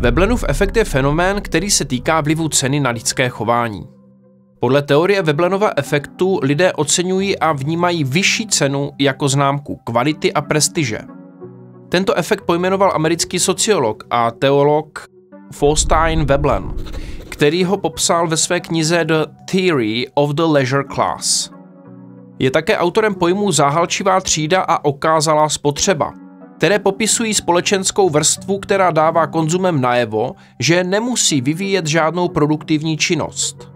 Veblenův efekt je fenomén, který se týká vlivu ceny na lidské chování. Podle teorie Veblenova efektu lidé oceňují a vnímají vyšší cenu jako známku kvality a prestiže. Tento efekt pojmenoval americký sociolog a teolog Faustine Veblen, který ho popsal ve své knize The Theory of the Leisure Class. Je také autorem pojmů záhalčivá třída a okázalá spotřeba – které popisují společenskou vrstvu, která dává konzumem najevo, že nemusí vyvíjet žádnou produktivní činnost.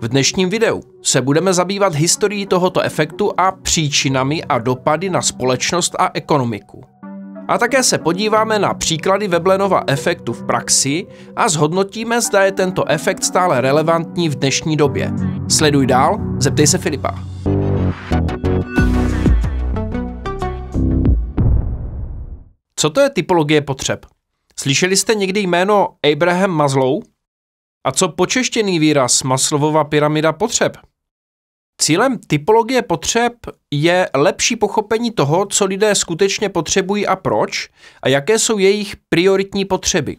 V dnešním videu se budeme zabývat historií tohoto efektu a příčinami a dopady na společnost a ekonomiku. A také se podíváme na příklady Veblenova efektu v praxi a zhodnotíme, zda je tento efekt stále relevantní v dnešní době. Sleduj dál, zeptej se Filipa. Co to je typologie potřeb? Slyšeli jste někdy jméno Abraham Maslow? A co počeštěný výraz maslovova pyramida potřeb? Cílem typologie potřeb je lepší pochopení toho, co lidé skutečně potřebují a proč, a jaké jsou jejich prioritní potřeby.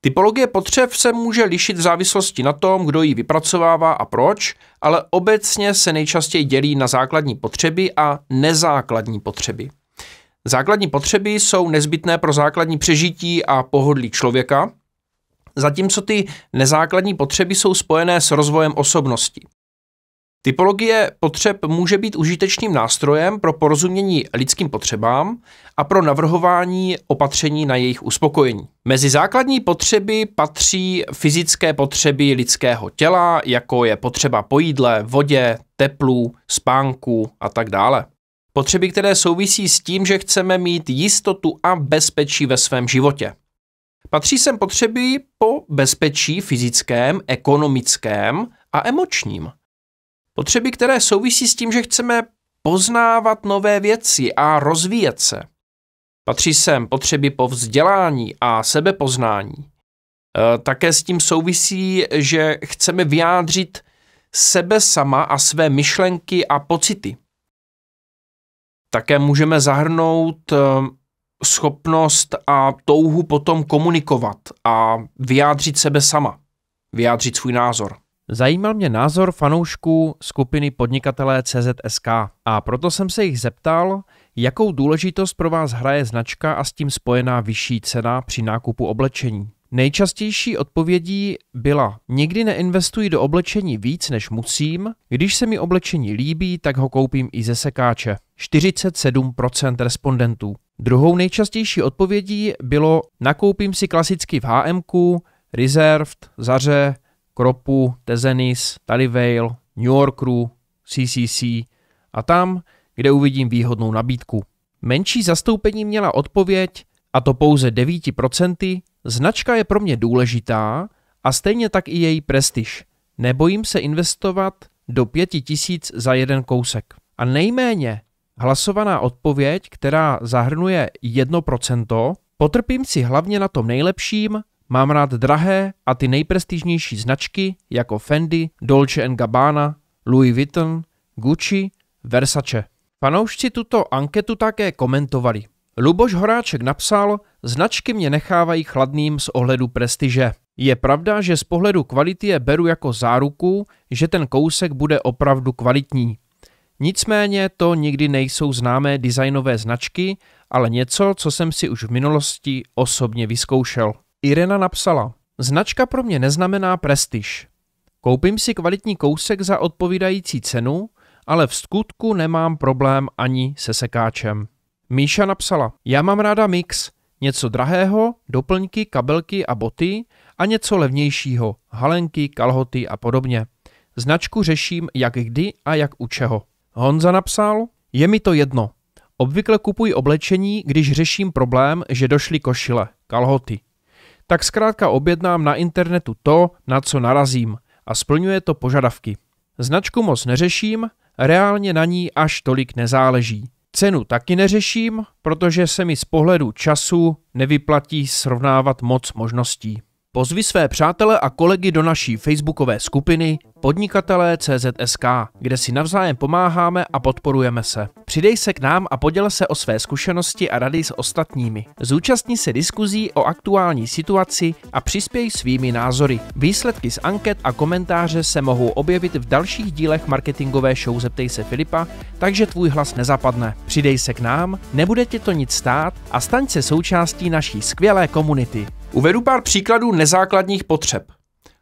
Typologie potřeb se může lišit v závislosti na tom, kdo ji vypracovává a proč, ale obecně se nejčastěji dělí na základní potřeby a nezákladní potřeby. Základní potřeby jsou nezbytné pro základní přežití a pohodlí člověka, zatímco ty nezákladní potřeby jsou spojené s rozvojem osobnosti. Typologie potřeb může být užitečným nástrojem pro porozumění lidským potřebám a pro navrhování opatření na jejich uspokojení. Mezi základní potřeby patří fyzické potřeby lidského těla, jako je potřeba po jídle, vodě, teplu, spánku a tak dále. Potřeby, které souvisí s tím, že chceme mít jistotu a bezpečí ve svém životě. Patří sem potřeby po bezpečí fyzickém, ekonomickém a emočním. Potřeby, které souvisí s tím, že chceme poznávat nové věci a rozvíjet se. Patří sem potřeby po vzdělání a sebepoznání. E, také s tím souvisí, že chceme vyjádřit sebe sama a své myšlenky a pocity také můžeme zahrnout eh, schopnost a touhu potom komunikovat a vyjádřit sebe sama, vyjádřit svůj názor. Zajímal mě názor fanoušků skupiny podnikatelé CZSK a proto jsem se jich zeptal, jakou důležitost pro vás hraje značka a s tím spojená vyšší cena při nákupu oblečení. Nejčastější odpovědí byla: Nikdy neinvestuji do oblečení víc, než musím. Když se mi oblečení líbí, tak ho koupím i ze sekáče. 47% respondentů. Druhou nejčastější odpovědí bylo: Nakoupím si klasicky v HM, Reserved, Zaře, Kropu, Tezenis, Talivale, New Yorku, CCC a tam, kde uvidím výhodnou nabídku. Menší zastoupení měla odpověď, a to pouze 9%, Značka je pro mě důležitá a stejně tak i její prestiž. Nebojím se investovat do pěti tisíc za jeden kousek. A nejméně hlasovaná odpověď, která zahrnuje 1%, potrpím si hlavně na tom nejlepším, mám rád drahé a ty nejprestižnější značky jako Fendi, Dolce Gabbana, Louis Vuitton, Gucci, Versace. Fanoušci tuto anketu také komentovali. Luboš Horáček napsal, Značky mě nechávají chladným z ohledu prestiže. Je pravda, že z pohledu kvality je beru jako záruku, že ten kousek bude opravdu kvalitní. Nicméně to nikdy nejsou známé designové značky, ale něco, co jsem si už v minulosti osobně vyzkoušel. Irena napsala, značka pro mě neznamená prestiž. Koupím si kvalitní kousek za odpovídající cenu, ale v skutku nemám problém ani se sekáčem. Míša napsala, já mám ráda mix, Něco drahého, doplňky, kabelky a boty a něco levnějšího, halenky, kalhoty a podobně. Značku řeším jak kdy a jak u čeho. Honza napsal, je mi to jedno. Obvykle kupuji oblečení, když řeším problém, že došly košile, kalhoty. Tak zkrátka objednám na internetu to, na co narazím a splňuje to požadavky. Značku moc neřeším, reálně na ní až tolik nezáleží. Cenu taky neřeším, protože se mi z pohledu času nevyplatí srovnávat moc možností. Pozvi své přátele a kolegy do naší facebookové skupiny Podnikatelé CZSK, kde si navzájem pomáháme a podporujeme se. Přidej se k nám a poděl se o své zkušenosti a rady s ostatními. Zúčastni se diskuzí o aktuální situaci a přispěj svými názory. Výsledky z anket a komentáře se mohou objevit v dalších dílech marketingové show Zeptej se Filipa, takže tvůj hlas nezapadne. Přidej se k nám, nebude tě to nic stát a staň se součástí naší skvělé komunity. Uvedu pár příkladů nezákladních potřeb.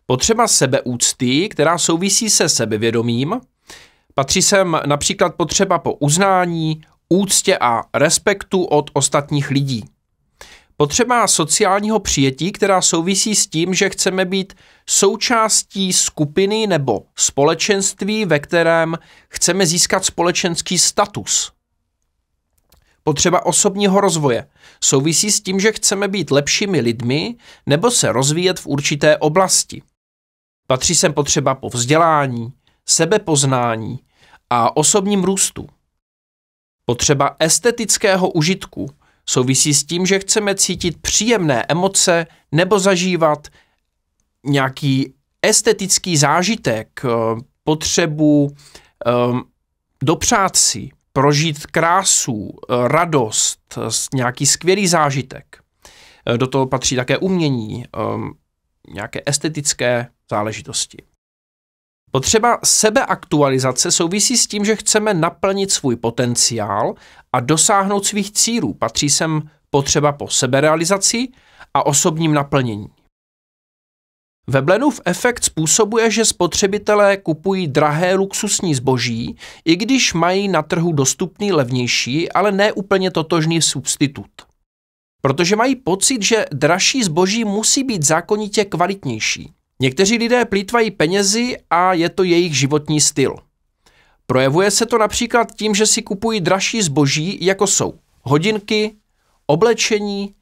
Potřeba sebeúcty, která souvisí se sebevědomím. Patří sem například potřeba po uznání, úctě a respektu od ostatních lidí. Potřeba sociálního přijetí, která souvisí s tím, že chceme být součástí skupiny nebo společenství, ve kterém chceme získat společenský status potřeba osobního rozvoje souvisí s tím, že chceme být lepšími lidmi nebo se rozvíjet v určité oblasti. Patří sem potřeba po vzdělání, sebepoznání a osobním růstu. Potřeba estetického užitku souvisí s tím, že chceme cítit příjemné emoce nebo zažívat nějaký estetický zážitek, eh, potřebu um, dopřát si prožít krásu, eh, radost, eh, nějaký skvělý zážitek. Eh, do toho patří také umění, ehm, nějaké estetické záležitosti. Potřeba sebeaktualizace souvisí s tím, že chceme naplnit svůj potenciál a dosáhnout svých cílů. Patří sem potřeba po seberealizaci a osobním naplnění. Veblenův efekt způsobuje, že spotřebitelé kupují drahé luxusní zboží, i když mají na trhu dostupný levnější, ale ne úplně totožný substitut. Protože mají pocit, že dražší zboží musí být zákonitě kvalitnější. Někteří lidé plýtvají penězi a je to jejich životní styl. Projevuje se to například tím, že si kupují dražší zboží, jako jsou hodinky, oblečení,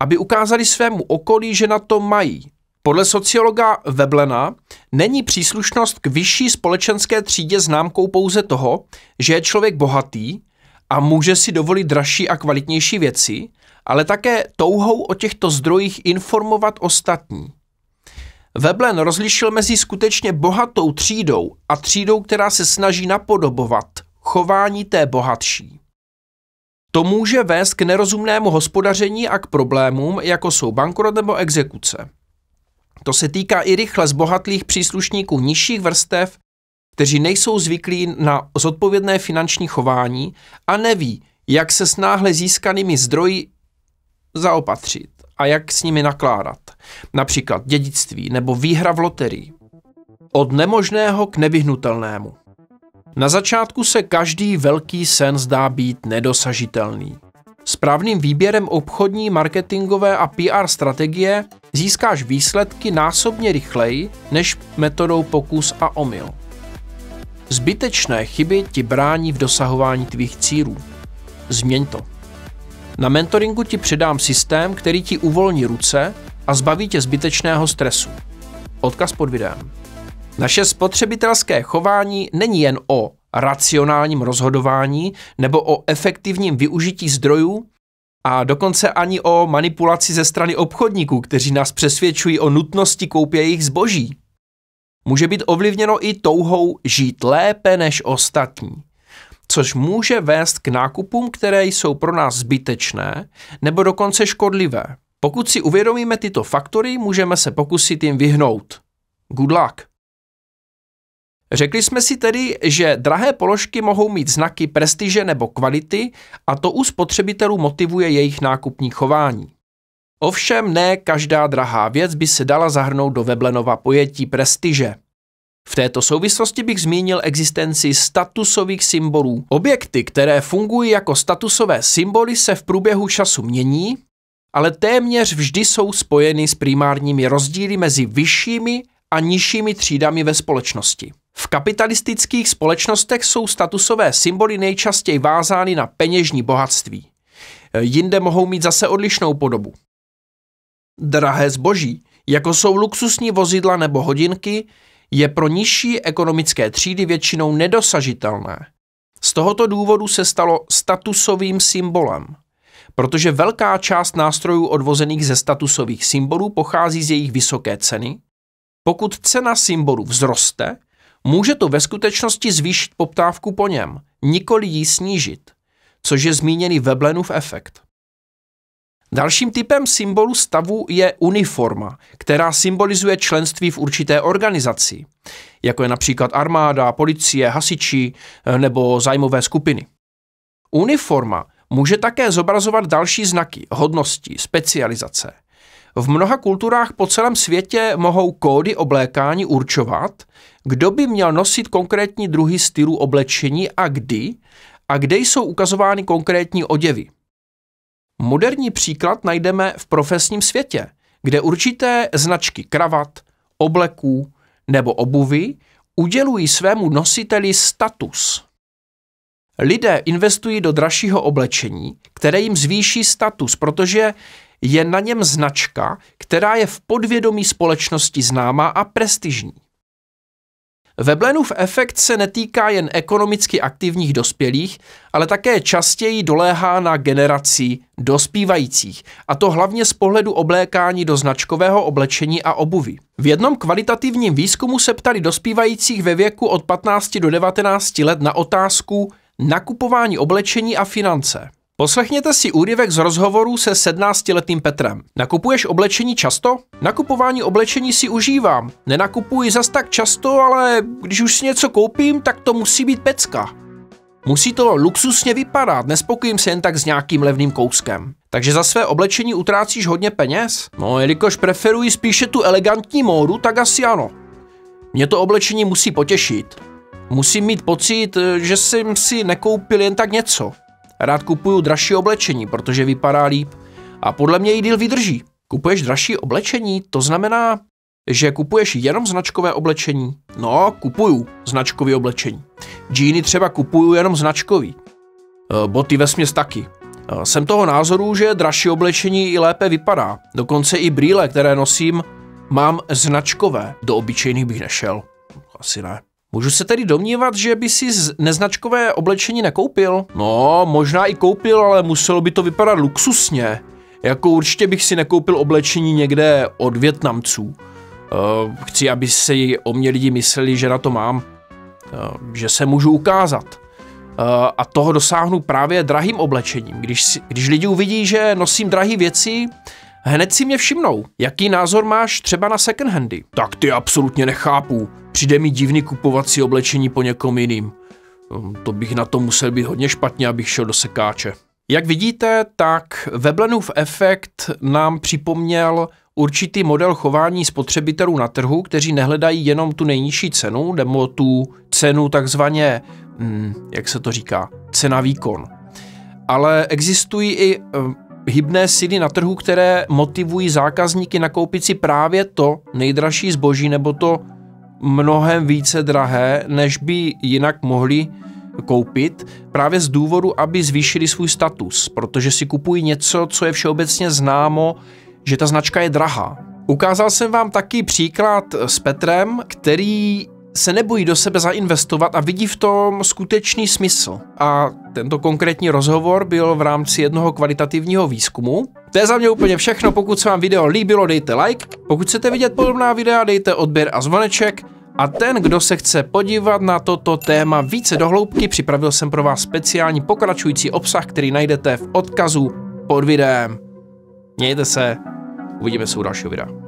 aby ukázali svému okolí, že na to mají, podle sociologa Weblena není příslušnost k vyšší společenské třídě známkou pouze toho, že je člověk bohatý a může si dovolit dražší a kvalitnější věci, ale také touhou o těchto zdrojích informovat ostatní. Weblen rozlišil mezi skutečně bohatou třídou a třídou, která se snaží napodobovat chování té bohatší. To může vést k nerozumnému hospodaření a k problémům, jako jsou bankrot nebo exekuce. To se týká i rychle zbohatlých příslušníků nižších vrstev, kteří nejsou zvyklí na zodpovědné finanční chování a neví, jak se s náhle získanými zdroji zaopatřit a jak s nimi nakládat. Například dědictví nebo výhra v loterii. Od nemožného k nevyhnutelnému. Na začátku se každý velký sen zdá být nedosažitelný. Správným výběrem obchodní, marketingové a PR strategie získáš výsledky násobně rychleji než metodou pokus a omyl. Zbytečné chyby ti brání v dosahování tvých cílů. Změň to. Na mentoringu ti předám systém, který ti uvolní ruce a zbaví tě zbytečného stresu. Odkaz pod videem. Naše spotřebitelské chování není jen o racionálním rozhodování nebo o efektivním využití zdrojů, a dokonce ani o manipulaci ze strany obchodníků, kteří nás přesvědčují o nutnosti koupě jejich zboží. Může být ovlivněno i touhou žít lépe než ostatní, což může vést k nákupům, které jsou pro nás zbytečné nebo dokonce škodlivé. Pokud si uvědomíme tyto faktory, můžeme se pokusit jim vyhnout. Good luck! Řekli jsme si tedy, že drahé položky mohou mít znaky prestiže nebo kvality a to u spotřebitelů motivuje jejich nákupní chování. Ovšem ne každá drahá věc by se dala zahrnout do Veblenova pojetí prestiže. V této souvislosti bych zmínil existenci statusových symbolů. Objekty, které fungují jako statusové symboly, se v průběhu času mění, ale téměř vždy jsou spojeny s primárními rozdíly mezi vyššími a nižšími třídami ve společnosti. V kapitalistických společnostech jsou statusové symboly nejčastěji vázány na peněžní bohatství. E, jinde mohou mít zase odlišnou podobu. Drahé zboží, jako jsou luxusní vozidla nebo hodinky, je pro nižší ekonomické třídy většinou nedosažitelné. Z tohoto důvodu se stalo statusovým symbolem, protože velká část nástrojů odvozených ze statusových symbolů pochází z jejich vysoké ceny. Pokud cena symbolu vzroste, Může to ve skutečnosti zvýšit poptávku po něm, nikoli ji snížit, což je zmíněný Veblenův efekt. Dalším typem symbolu stavu je uniforma, která symbolizuje členství v určité organizaci, jako je například armáda, policie, hasiči eh, nebo zájmové skupiny. Uniforma může také zobrazovat další znaky, hodnosti, specializace. V mnoha kulturách po celém světě mohou kódy oblékání určovat, kdo by měl nosit konkrétní druhy stylu oblečení a kdy a kde jsou ukazovány konkrétní oděvy. Moderní příklad najdeme v profesním světě, kde určité značky kravat, obleků nebo obuvy udělují svému nositeli status. Lidé investují do dražšího oblečení, které jim zvýší status, protože je na něm značka, která je v podvědomí společnosti známá a prestižní. Veblenův efekt se netýká jen ekonomicky aktivních dospělých, ale také častěji doléhá na generaci dospívajících, a to hlavně z pohledu oblékání do značkového oblečení a obuvy. V jednom kvalitativním výzkumu se ptali dospívajících ve věku od 15 do 19 let na otázku nakupování oblečení a finance. Poslechněte si úryvek z rozhovoru se 17-letým Petrem. Nakupuješ oblečení často? Nakupování oblečení si užívám. Nenakupuji zas tak často, ale když už si něco koupím, tak to musí být pecka. Musí to luxusně vypadat, nespokojím se jen tak s nějakým levným kouskem. Takže za své oblečení utrácíš hodně peněz? No, jelikož preferuji spíše tu elegantní módu, tak asi ano. Mě to oblečení musí potěšit. Musím mít pocit, že jsem si nekoupil jen tak něco. Rád kupuju dražší oblečení, protože vypadá líp. A podle mě i díl vydrží. Kupuješ dražší oblečení, to znamená, že kupuješ jenom značkové oblečení. No, kupuju značkové oblečení. Džíny třeba kupuju jenom značkový. E, boty směs taky. E, jsem toho názoru, že dražší oblečení i lépe vypadá. Dokonce i brýle, které nosím, mám značkové. Do obyčejných bych nešel. Asi ne. Můžu se tedy domnívat, že by si neznačkové oblečení nekoupil? No, možná i koupil, ale muselo by to vypadat luxusně. Jako určitě bych si nekoupil oblečení někde od Větnamců. Uh, eh, chci, aby si o mě lidi mysleli, že na to mám. Uh, že se můžu ukázat. Uh, a toho dosáhnu právě drahým oblečením. Když, když lidi uvidí, že nosím drahé věci, hned si mě všimnou. Jaký názor máš třeba na second handy? Tak ty absolutně nechápu. Přijde mi divný kupovat si oblečení po někom jiným. Hm, to bych na to musel být hodně špatně, abych šel do sekáče. Jak vidíte, tak Veblenův efekt nám připomněl určitý model chování spotřebitelů na trhu, kteří nehledají jenom tu nejnižší cenu, nebo tu cenu takzvaně, hm, jak se to říká, cena výkon. Ale existují i hm, hybné síly na trhu, které motivují zákazníky nakoupit si právě to nejdražší zboží nebo to mnohem více drahé, než by jinak mohli koupit, právě z důvodu, aby zvýšili svůj status, protože si kupují něco, co je všeobecně známo, že ta značka je drahá. Ukázal jsem vám taky příklad s Petrem, který se nebojí do sebe zainvestovat a vidí v tom skutečný smysl. A tento konkrétní rozhovor byl v rámci jednoho kvalitativního výzkumu. To je za mě úplně všechno, pokud se vám video líbilo, dejte like, pokud chcete vidět podobná videa, dejte odběr a zvoneček, a ten, kdo se chce podívat na toto téma více dohloubky, připravil jsem pro vás speciální pokračující obsah, který najdete v odkazu pod videem. Mějte se, uvidíme se u dalšího videa.